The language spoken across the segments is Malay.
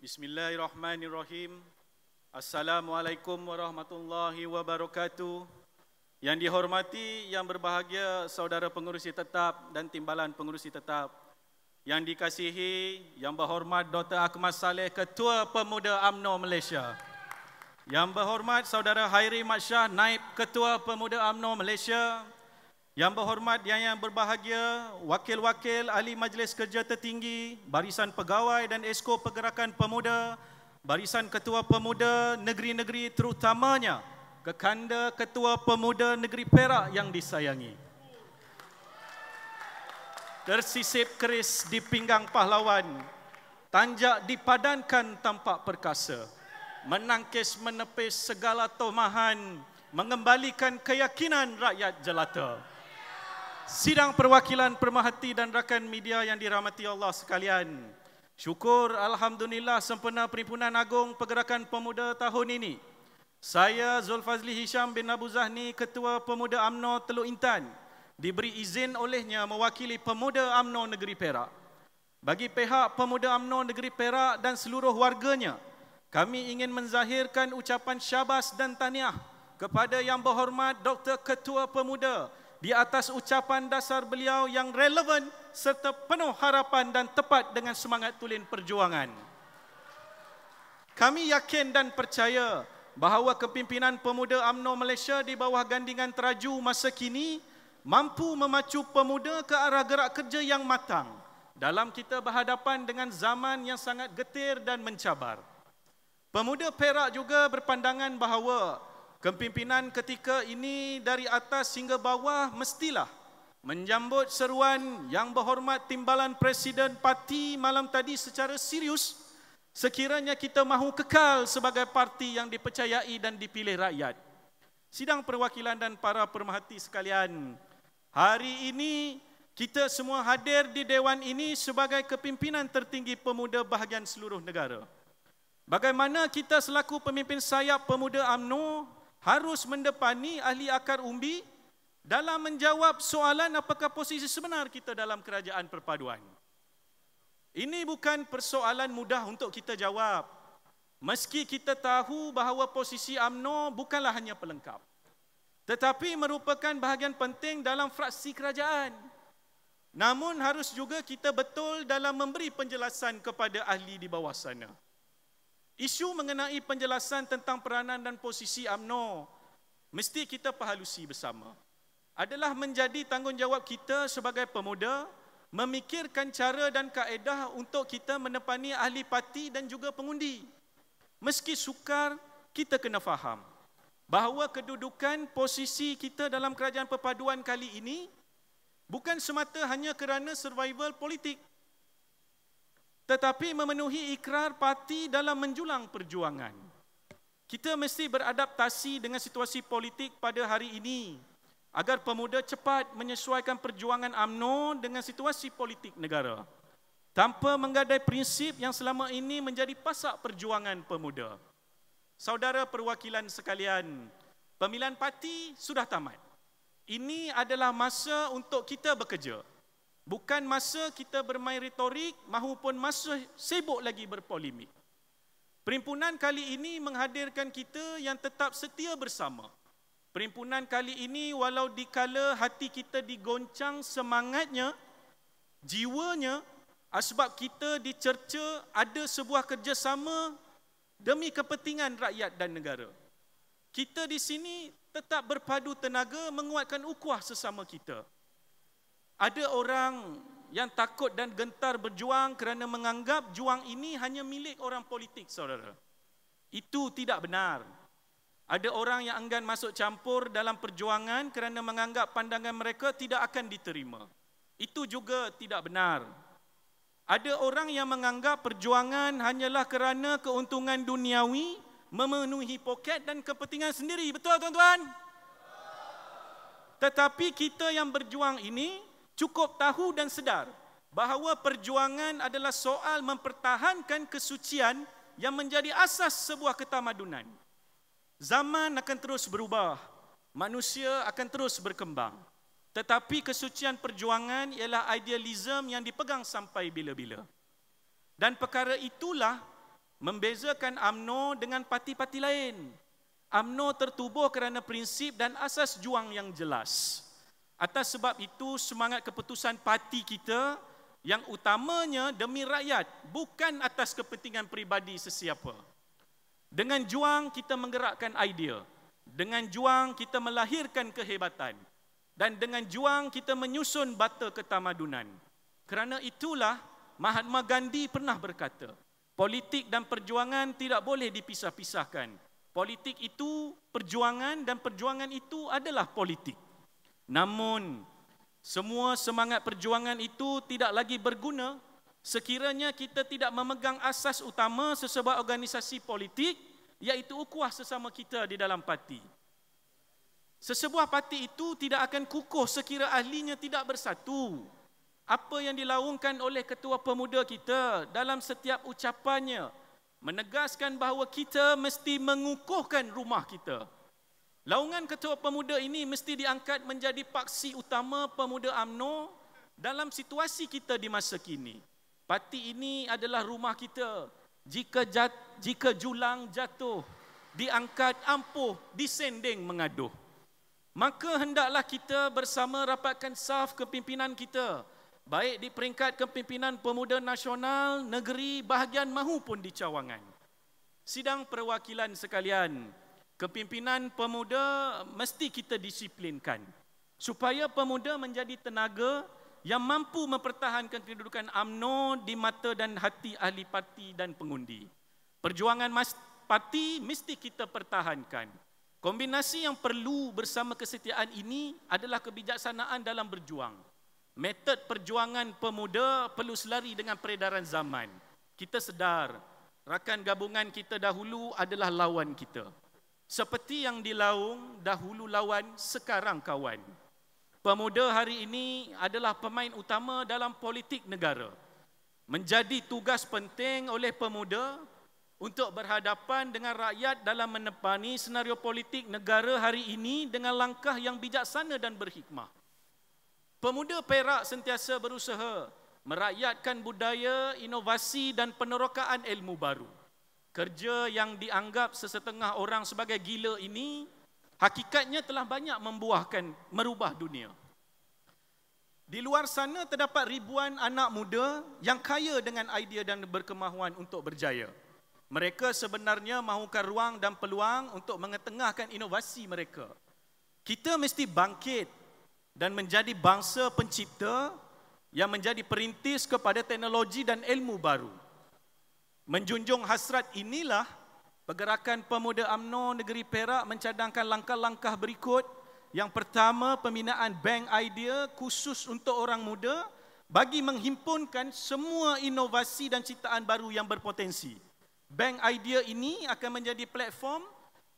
Bismillahirrahmanirrahim. Assalamualaikum warahmatullahi wabarakatuh. Yang dihormati, yang berbahagia saudara pengurusi tetap dan timbalan pengurusi tetap. Yang dikasihi, yang berhormat Dr. Akmal Saleh, Ketua Pemuda UMNO Malaysia. Yang berhormat saudara Hairi Matsyah, Naib Ketua Pemuda UMNO Malaysia. Yang berhormat dan yang berbahagia, wakil-wakil ahli majlis kerja tertinggi, barisan pegawai dan esko pergerakan pemuda, barisan ketua pemuda negeri-negeri terutamanya, kekanda ketua pemuda negeri Perak yang disayangi. Tersisip keris di pinggang pahlawan, tanjak dipadankan tampak perkasa, menangkis menepis segala tomahan, mengembalikan keyakinan rakyat jelata sidang perwakilan permahati dan rakan media yang dirahmati Allah sekalian. Syukur Alhamdulillah sempena Perhimpunan agung Pergerakan Pemuda tahun ini. Saya Zulfazli Hisham bin Abu Zahni, Ketua Pemuda UMNO Teluk Intan, diberi izin olehnya mewakili Pemuda UMNO Negeri Perak. Bagi pihak Pemuda UMNO Negeri Perak dan seluruh warganya, kami ingin menzahirkan ucapan syabas dan tahniah kepada Yang Berhormat Dr. Ketua Pemuda di atas ucapan dasar beliau yang relevan serta penuh harapan dan tepat dengan semangat tulen perjuangan. Kami yakin dan percaya bahawa kepimpinan pemuda Amno Malaysia di bawah gandingan teraju masa kini mampu memacu pemuda ke arah gerak kerja yang matang dalam kita berhadapan dengan zaman yang sangat getir dan mencabar. Pemuda Perak juga berpandangan bahawa Kepimpinan ketika ini dari atas hingga bawah mestilah menjambut seruan yang berhormat timbalan Presiden Parti malam tadi secara serius sekiranya kita mahu kekal sebagai parti yang dipercayai dan dipilih rakyat. Sidang perwakilan dan para pemerhati sekalian, hari ini kita semua hadir di Dewan ini sebagai kepimpinan tertinggi pemuda bahagian seluruh negara. Bagaimana kita selaku pemimpin sayap pemuda AMNO harus mendepani ahli akar umbi dalam menjawab soalan apakah posisi sebenar kita dalam kerajaan perpaduan. Ini bukan persoalan mudah untuk kita jawab. Meski kita tahu bahawa posisi AMNO bukanlah hanya pelengkap. Tetapi merupakan bahagian penting dalam fraksi kerajaan. Namun harus juga kita betul dalam memberi penjelasan kepada ahli di bawah sana. Isu mengenai penjelasan tentang peranan dan posisi AMNO mesti kita perhalusi bersama. Adalah menjadi tanggungjawab kita sebagai pemuda memikirkan cara dan kaedah untuk kita menepani ahli parti dan juga pengundi. Meski sukar, kita kena faham bahawa kedudukan posisi kita dalam kerajaan perpaduan kali ini bukan semata hanya kerana survival politik tetapi memenuhi ikrar parti dalam menjulang perjuangan. Kita mesti beradaptasi dengan situasi politik pada hari ini agar pemuda cepat menyesuaikan perjuangan AMNO dengan situasi politik negara tanpa menggadai prinsip yang selama ini menjadi pasak perjuangan pemuda. Saudara perwakilan sekalian, pemilihan parti sudah tamat. Ini adalah masa untuk kita bekerja. Bukan masa kita bermain retorik mahupun masa sibuk lagi berpolemik. Perimpunan kali ini menghadirkan kita yang tetap setia bersama. Perimpunan kali ini walau dikala hati kita digoncang semangatnya, jiwanya asbab kita dicerca ada sebuah kerjasama demi kepentingan rakyat dan negara. Kita di sini tetap berpadu tenaga menguatkan ukuah sesama kita. Ada orang yang takut dan gentar berjuang kerana menganggap juang ini hanya milik orang politik, saudara. Itu tidak benar. Ada orang yang enggan masuk campur dalam perjuangan kerana menganggap pandangan mereka tidak akan diterima. Itu juga tidak benar. Ada orang yang menganggap perjuangan hanyalah kerana keuntungan duniawi memenuhi poket dan kepentingan sendiri. Betul tuan-tuan? Tetapi kita yang berjuang ini cukup tahu dan sedar bahawa perjuangan adalah soal mempertahankan kesucian yang menjadi asas sebuah ketamadunan. Zaman akan terus berubah, manusia akan terus berkembang. Tetapi kesucian perjuangan ialah idealisme yang dipegang sampai bila-bila. Dan perkara itulah membezakan AMNO dengan parti-parti lain. AMNO tertubuh kerana prinsip dan asas juang yang jelas. Atas sebab itu semangat keputusan parti kita yang utamanya demi rakyat bukan atas kepentingan peribadi sesiapa. Dengan juang kita menggerakkan idea. Dengan juang kita melahirkan kehebatan. Dan dengan juang kita menyusun bata ketamadunan. Kerana itulah Mahatma Gandhi pernah berkata, politik dan perjuangan tidak boleh dipisah-pisahkan. Politik itu perjuangan dan perjuangan itu adalah politik. Namun, semua semangat perjuangan itu tidak lagi berguna sekiranya kita tidak memegang asas utama sesebuah organisasi politik iaitu ukuah sesama kita di dalam parti. Sesebuah parti itu tidak akan kukuh sekira ahlinya tidak bersatu. Apa yang dilaungkan oleh ketua pemuda kita dalam setiap ucapannya menegaskan bahawa kita mesti mengukuhkan rumah kita. Laungan ketua pemuda ini mesti diangkat menjadi paksi utama pemuda AMNO dalam situasi kita di masa kini. Parti ini adalah rumah kita. Jika jat, jika julang jatuh, diangkat ampuh, disending mengaduh. Maka hendaklah kita bersama rapatkan saf kepimpinan kita, baik di peringkat kepimpinan pemuda nasional, negeri, bahagian mahupun di cawangan. Sidang perwakilan sekalian, Kepimpinan pemuda mesti kita disiplinkan supaya pemuda menjadi tenaga yang mampu mempertahankan kedudukan AMNO di mata dan hati ahli parti dan pengundi. Perjuangan mas parti mesti kita pertahankan. Kombinasi yang perlu bersama kesetiaan ini adalah kebijaksanaan dalam berjuang. Metod perjuangan pemuda perlu selari dengan peredaran zaman. Kita sedar rakan gabungan kita dahulu adalah lawan kita. Seperti yang dilaung dahulu lawan sekarang kawan. Pemuda hari ini adalah pemain utama dalam politik negara. Menjadi tugas penting oleh pemuda untuk berhadapan dengan rakyat dalam menepani senario politik negara hari ini dengan langkah yang bijaksana dan berhikmah. Pemuda Perak sentiasa berusaha merakyatkan budaya, inovasi dan penerokaan ilmu baru kerja yang dianggap sesetengah orang sebagai gila ini hakikatnya telah banyak membuahkan merubah dunia. Di luar sana terdapat ribuan anak muda yang kaya dengan idea dan berkemahuan untuk berjaya. Mereka sebenarnya mahukan ruang dan peluang untuk mengetengahkan inovasi mereka. Kita mesti bangkit dan menjadi bangsa pencipta yang menjadi perintis kepada teknologi dan ilmu baru. Menjunjung hasrat inilah pergerakan pemuda amno Negeri Perak mencadangkan langkah-langkah berikut. Yang pertama, pembinaan bank idea khusus untuk orang muda bagi menghimpunkan semua inovasi dan ciptaan baru yang berpotensi. Bank idea ini akan menjadi platform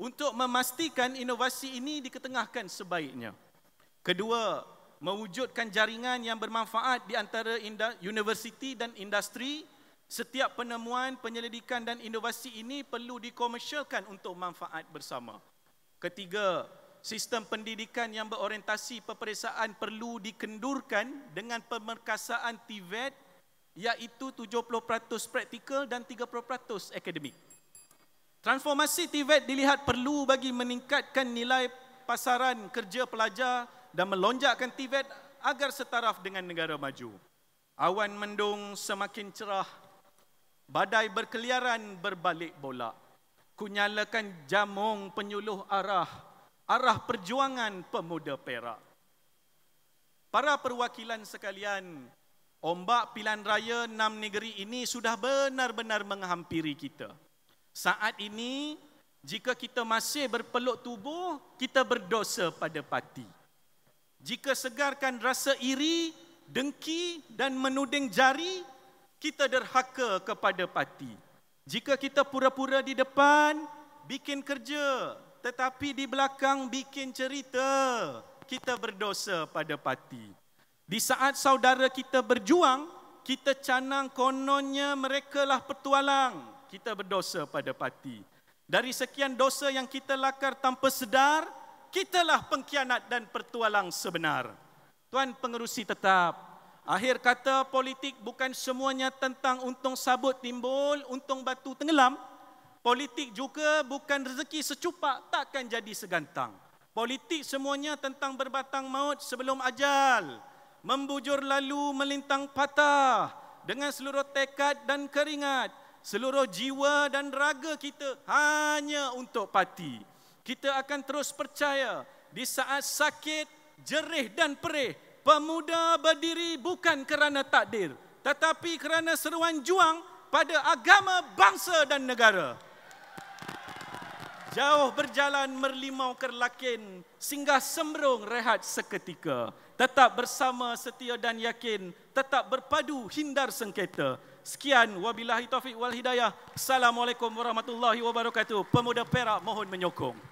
untuk memastikan inovasi ini diketengahkan sebaiknya. Kedua, mewujudkan jaringan yang bermanfaat di antara universiti dan industri Setiap penemuan, penyelidikan dan inovasi ini perlu dikomersialkan untuk manfaat bersama. Ketiga, sistem pendidikan yang berorientasi peperiksaan perlu dikendurkan dengan pemerkasaan TVET e iaitu 70% praktikal dan 30% akademik. Transformasi TVET e dilihat perlu bagi meningkatkan nilai pasaran kerja pelajar dan melonjakkan TVET e agar setaraf dengan negara maju. Awan mendung semakin cerah Badai berkeliaran berbalik bola. Kunyalakan jamung penyuluh arah, arah perjuangan pemuda Perak. Para perwakilan sekalian, ombak pilihan raya enam negeri ini sudah benar-benar menghampiri kita. Saat ini, jika kita masih berpeluk tubuh, kita berdosa pada parti. Jika segarkan rasa iri, dengki dan menuding jari, kita derhaka kepada parti. Jika kita pura-pura di depan, bikin kerja, tetapi di belakang bikin cerita, kita berdosa pada parti. Di saat saudara kita berjuang, kita canang kononnya lah petualang, kita berdosa pada parti. Dari sekian dosa yang kita lakar tanpa sedar, kitalah pengkhianat dan petualang sebenar. Tuan Pengerusi tetap, Akhir kata politik bukan semuanya tentang untung sabut timbul, untung batu tenggelam. Politik juga bukan rezeki secupak takkan jadi segantang. Politik semuanya tentang berbatang maut sebelum ajal. Membujur lalu melintang patah dengan seluruh tekad dan keringat. Seluruh jiwa dan raga kita hanya untuk parti. Kita akan terus percaya di saat sakit, jerih dan perih Pemuda berdiri bukan kerana takdir, tetapi kerana seruan juang pada agama, bangsa dan negara. Jauh berjalan merlimau kerlakin, singgah sembrong rehat seketika. Tetap bersama setia dan yakin, tetap berpadu hindar sengketa. Sekian, wabilahi taufiq wal hidayah. Assalamualaikum warahmatullahi wabarakatuh. Pemuda Perak mohon menyokong.